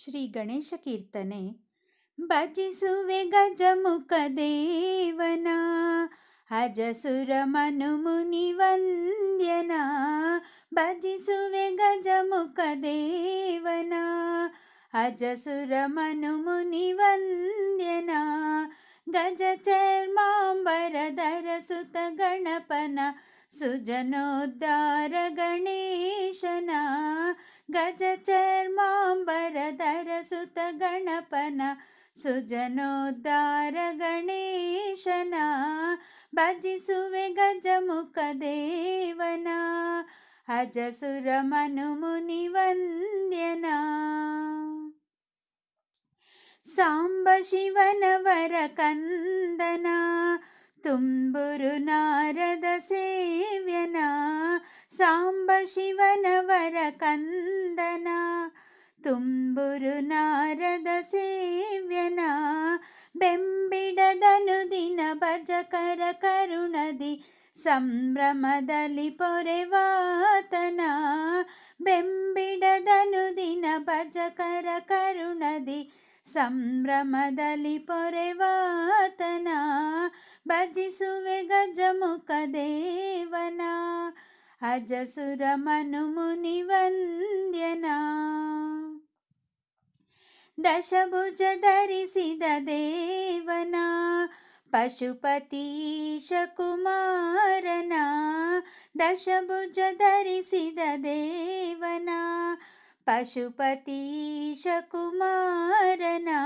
श्री गणेशकीर्तने भजसु वे गजमुकदेवना हजसुरमनुमुनिवन्द्यना भजसु वे गजमुक अजसुरमनुमुनिवन्द्यना मनुमुनि वन्द्यना गज चर् सुत गणपना सुजनोद् गणेशन गज सुत गणेशन भजिसुवे गजमुखदेवना हजसुर साम्ब तुम्बुरुनारदसेव्यना कन्दना तुम्बुरुनारदसेव्यना सेव्यना साम्ब शिवनवर कन्दना तम्बुरु नारद सेव्यना बेम्बिडदनु संभ्रमदलि पोरेवातना भजिसुवे गजमुकदेवना हजसुरमनुमुनिवन्द्यना दश पशुपतीशकुमारना दश पशुपतीशकुमारना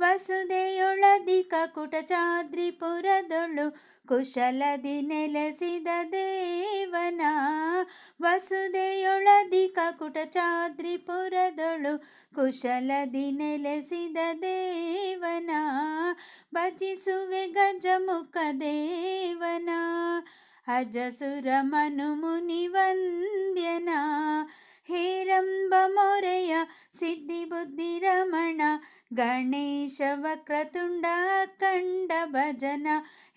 वसुदोळदि ककुट चाद्रिपुरदळु कुशल दिनेस देवन वसुधयो ककुट चाद्रिपुरदळु देवना भच गजमुख देवना हजसुरमनुमुनिवन्द्यना हेरम्ब मोरय सिद्धिबुद्धिरमण गणेशवक्रतुण्ड कण्ड भजन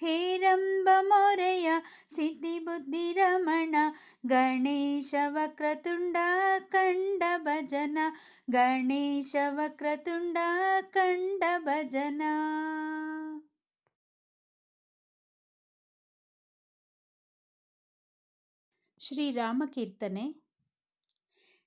हेरम्ब मोरय सिद्धिबुद्धिरमण गणेशवक्रतुण्ड कण्ड भजन गणेशवक्रतुण्ड भजना श्रीरामकीर्तने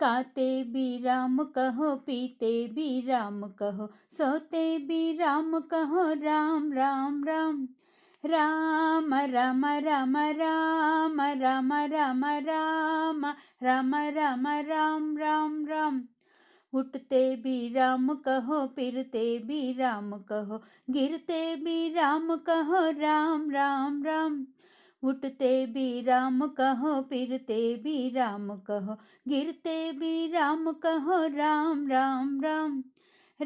काते भी राम कहो पीते भी राम कहो सोते भी राम कहो राम राम राम राम राम राम राम राम राम राम राम राम राम राम राम उठते भी राम कहो फिरते भी राम कहो गिरते भी राम कहो राम राम राम उठते भी राम कहो फिरते भी राम कहो गिरते भी राम कहो राम राम राम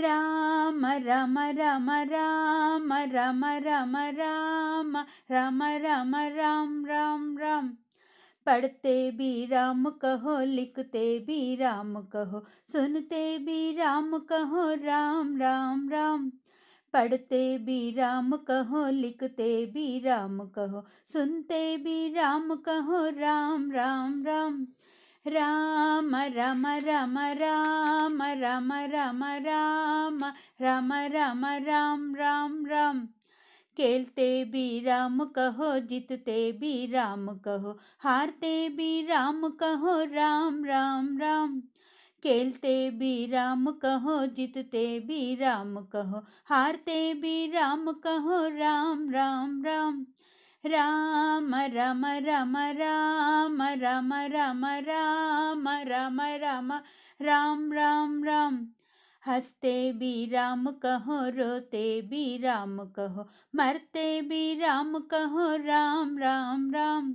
राम राम राम राम राम राम राम राम राम राम राम राम पढ़ते भी राम कहो लिखते भी राम कहो सुनते भी राम कहो राम राम राम पढ़ते भी राम कहो लिखते भी राम कहो सुनते भी राम कहो राम राम राम राम राम राम राम राम राम राम राम राम राम राम राम खेलते भी राम कहो जीतते भी राम कहो हारते भी राम कहो राम राम राम खेलते भी राम कहो जीतते भी राम कहो हारते भी राम कहो राम राम राम राम राम राम राम राम राम राम राम राम राम राम राम हंसते भी राम कहो रोते भी राम कहो मरते भी राम कहो राम राम राम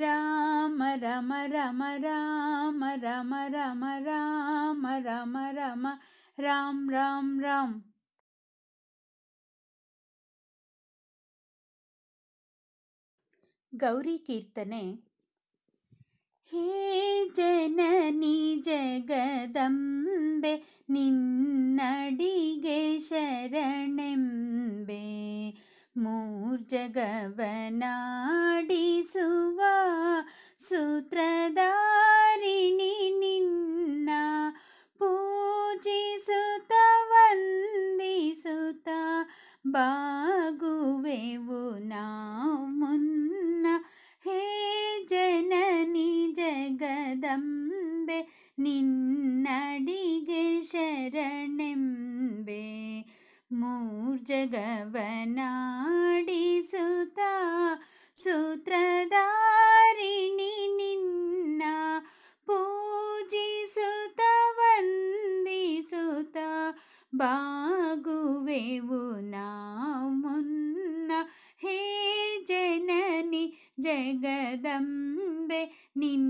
राम रम रम राम रम रम राम रम रम गौरी गौरीकीर्तने हे जननी जगदम्बे निन्नडिगे शरणेम्बे ಮೂರ್ಜಗವನಾಡಿಸುವ ಸೂತ್ರಧಾರಿಣಿ ನಿನ್ನ ಪೂಜಿಸುತ್ತ ವಂದಿಸುತ್ತ ಬಾಗುವೆವು ನಾವು ಮುನ್ನ ಹೇ ಜನನಿ ಜಗದಂಬೆ ನಿನ್ನಡಿಗೆ ಶರಣೆಂಬೆ ಮೂರ್ಜಗ जगदम्बे निन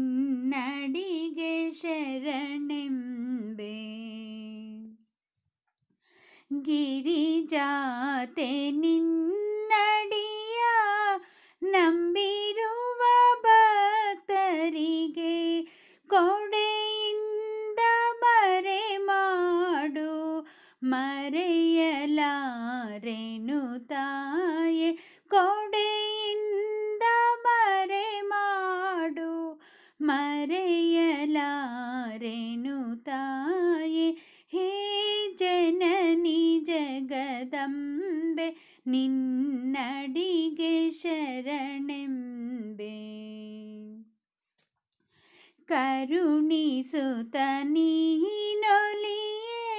ಸುತ ನೀನೊಲಿಯೇ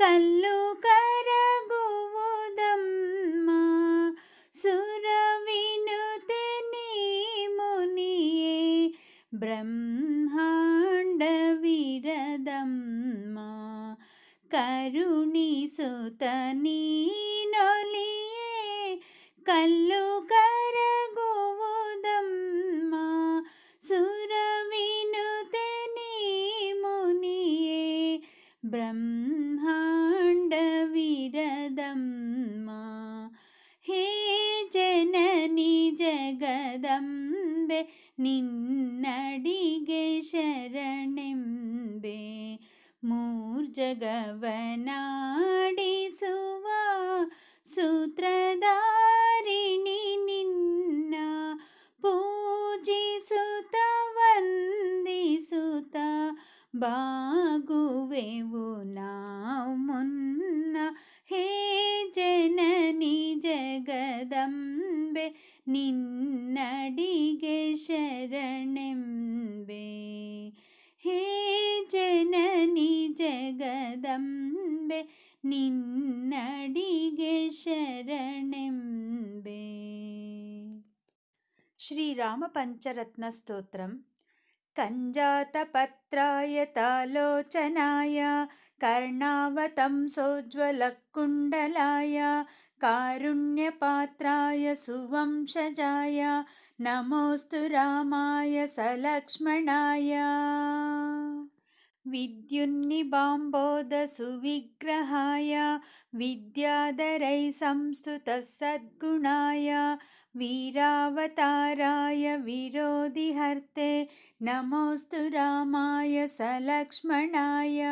ಕಲ್ಲು ಕರಗುವುದಮ್ಮ ಸುರವಿನುತೆ ನೀ ಮುನಿಯೇ ಬ್ರಹ್ಮಾಂಡ ವಿರದಮ್ಮ ಕರುಣಿಸುತ ನೀನೊಲಿಯೇ ಕಲ್ಲು शरणिम्बे मूर् जगवन रणिम्बे श्रीरामपञ्चरत्नस्तोत्रं कञ्जातपत्राय तालोचनाय कर्णावतंसोज्ज्वलकुण्डलाय कारुण्यपात्राय सुवंशजाय नमोऽस्तु रामाय सलक्ष्मणाय विद्युन्निबाम्बोदसुविग्रहाय विद्याधरै संस्तुतः सद्गुणाय वीरावताराय विरोधिहर्ते नमोऽस्तु रामाय सलक्ष्मणाय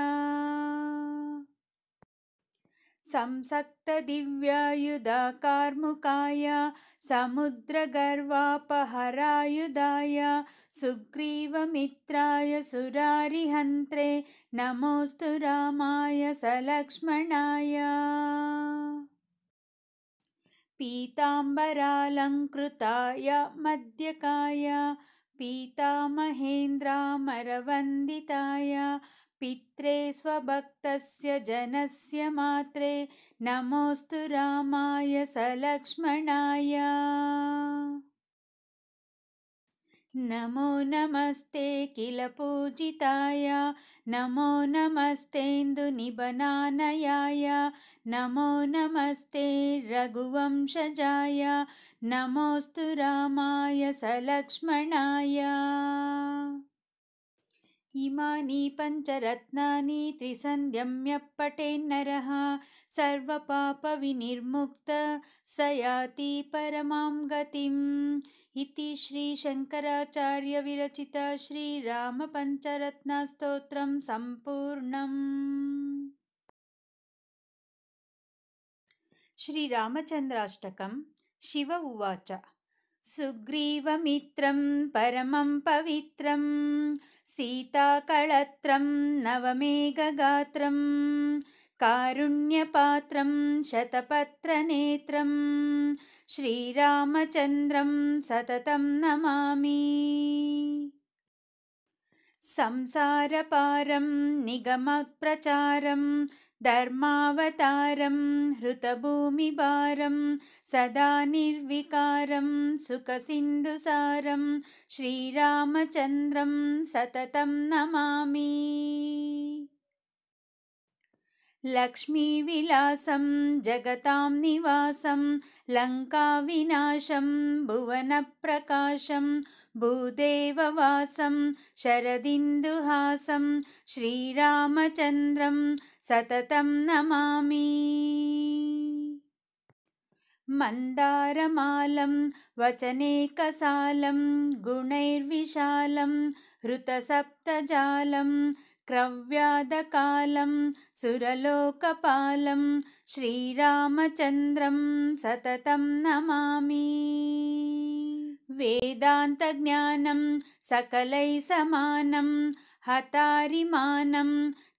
संसक्तदिव्यायुधा कार्मुकाय समुद्रगर्वापहरायुधाय सुग्रीवमित्राय सुरारिहन्त्रे नमोऽस्तु रामाय सलक्ष्मणाय पीताम्बरालङ्कृताय मद्यकाय पीतामहेन्द्रामरवन्दिताय पित्रे स्वभक्तस्य जनस्य मात्रे नमोऽस्तु रामाय सलक्ष्मणाय नमो नमस्ते किल पूजिताय नमो नमस्तेन्दुनिबनानयाय नमो नमस्ते रघुवंशजाय नमोऽस्तु रामाय सलक्ष्मणाय इमानि पञ्चरत्नानि त्रिसन्ध्यम्य पटेन्नरः सर्वपापविनिर्मुक्त स याति परमां गतिम् इति श्रीशङ्कराचार्यविरचित श्रीरामपञ्चरत्नस्तोत्रं सम्पूर्णम् श्रीरामचन्द्राष्टकं शिव उवाच सुग्रीवमित्रं परमं पवित्रं सीताकळत्रं नवमेघगात्रं कारुण्यपात्रं शतपत्रनेत्रं श्रीरामचन्द्रं सततम् नमामि संसारपारं निगमप्रचारं धर्मावतारं हृतभूमिभारं सदा निर्विकारं सुखसिन्धुसारं श्रीरामचन्द्रं सततं नमामि लक्ष्मीविलासं जगतां निवासं लङ्काविनाशं भुवनप्रकाशं भूदेववासं शरदिन्दुहासं श्रीरामचन्द्रं सततं नमामि मन्दारमालं वचनेकसालं गुणैर्विशालं हृतसप्तजालं क्रव्यादकालं सुरलोकपालं श्रीरामचन्द्रं सततं नमामि वेदान्तज्ञानं सकलैः समानम् हतारिमानं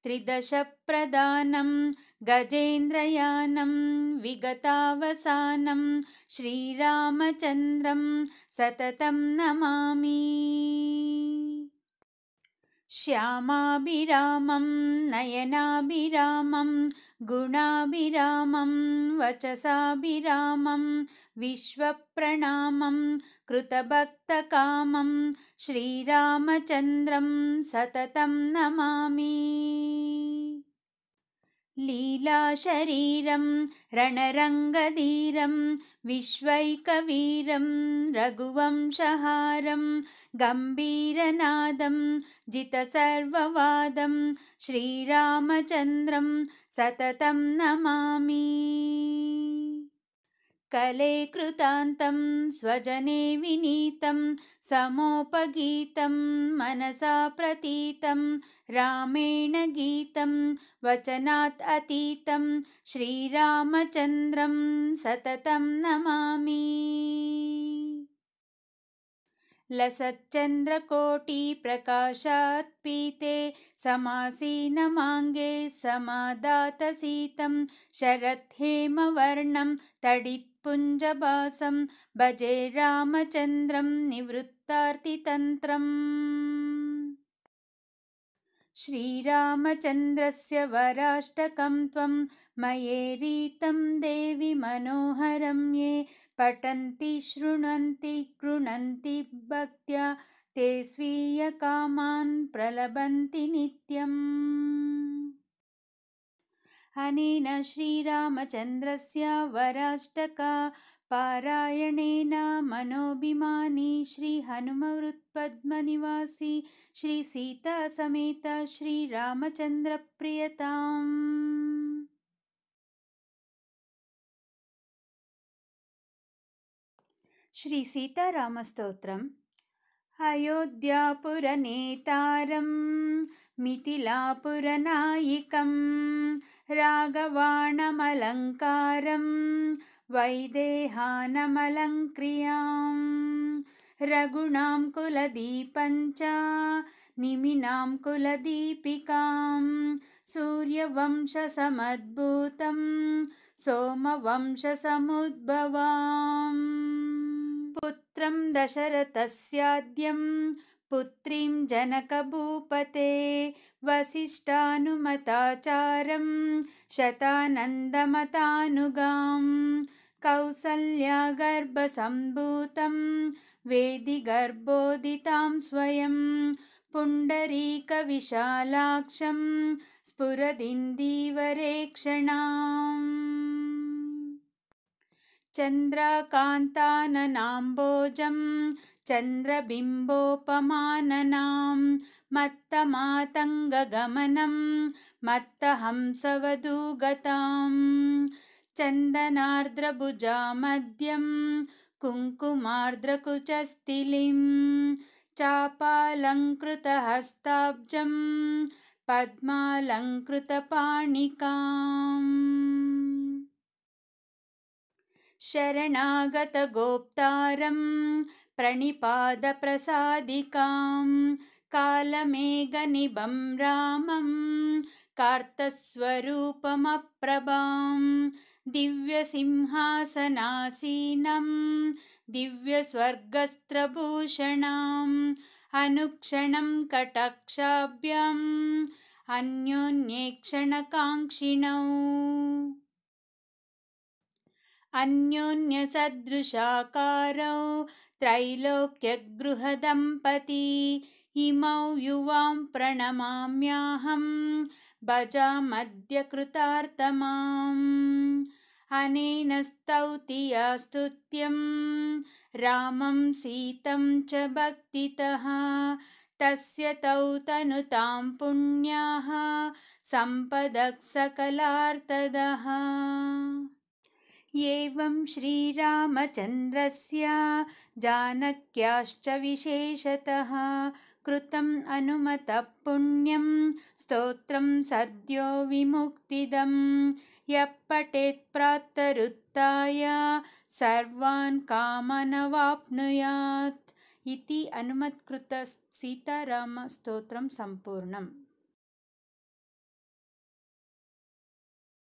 त्रिदशप्रदानं गजेन्द्रयानं विगतावसानम् श्रीरामचन्द्रं सततं नमामि श्यामाभिरामं नयनाभिरामं गुणाभिरामं वचसाभिरामं विश्वप्रणामं कृतभक्तकामं श्रीरामचन्द्रं सततं नमामि लीलाशरीरं रणरङ्गधीरं विश्वैकवीरं रघुवंशहारं गम्भीरनादं जितसर्ववादं श्रीरामचन्द्रं सततं नमामि कले कृतान्तं स्वजने विनीतं समोपगीतं मनसा प्रतीतं रामेण गीतं वचनात् अतीतं श्रीरामचन्द्रं सततं नमामि लसच्चन्द्रकोटिप्रकाशात् पीते समासीनमाङ्गे समादातसीतं शरत्हेमवर्णं तडित्पुञ्जभासं भजे रामचन्द्रं निवृत्तार्तितन्त्रम् श्रीरामचन्द्रस्य वराष्टकम् त्वं मये रीतं देवि मनोहरम्ये पठन्ति शृण्वन्ति कृणन्ति भक्त्या ते स्वीयकामान् प्रलभन्ति नित्यम् अनेन श्रीरामचन्द्रस्य वराष्टका पारायणेन मनोभिमानी श्रीहनुमवृत्पद्मनिवासी श्रीसीतासमेत श्रीरामचन्द्रप्रियताम् श्रीसीतारामस्तोत्रम् अयोध्यापुरनेतारं मिथिलापुरनायिकाघवाणमलङ्कारं वैदेहानमलङ्क्रियां रघुणां च निमिनां कुलदीपिकां सूर्यवंशसमद्भुतं सोमवंशसमुद्भवाम् पुत्रं दशरथस्याद्यं पुत्रीं जनकभूपते वसिष्ठानुमताचारं शतानन्दमतानुगां कौसल्यागर्भसम्भूतं वेदिगर्भोदितां स्वयं पुण्डरीकविशालाक्षं स्फुरदिन्दीवरेक्षणाम् चन्द्रकान्ताननाम्बोजं चन्द्रबिम्बोपमाननां मत्तमातङ्गगमनं मत्तहंसवधूगतां चन्दनार्द्रभुजामद्यं कुङ्कुमार्द्रकुचस्तिलिं चापालङ्कृतहस्ताब्जं पद्मालङ्कृतपाणिकाम् शरणागतगोप्तारं प्रणिपादप्रसादिकां कालमेघनिबं रामं कार्तस्वरूपमप्रभां दिव्यसिंहासनासीनं दिव्यस्वर्गस्त्रभूषणाम् अनुक्षणं कटाक्षाभ्यम् अन्योन्येक्षणकाङ्क्षिणौ अन्योन्यसदृशाकारौ त्रैलोक्यगृहदम्पती इमौ युवां प्रणमाम्याहं भजामद्य कृतार्तमाम् अनेन स्तौति अस्तुत्यं रामं सीतं च भक्तितः तस्य तौ तनुतां पुण्याः एवं श्रीरामचन्द्रस्य जानक्याश्च विशेषतः कृतम् अनुमतः पुण्यं स्तोत्रं सद्यो विमुक्तिदं यपटेत्प्रात्तरुत्थाय सर्वान् कामनवाप्नुयात् इति अनुमत्कृतसीतारामस्तोत्रं सम्पूर्णम्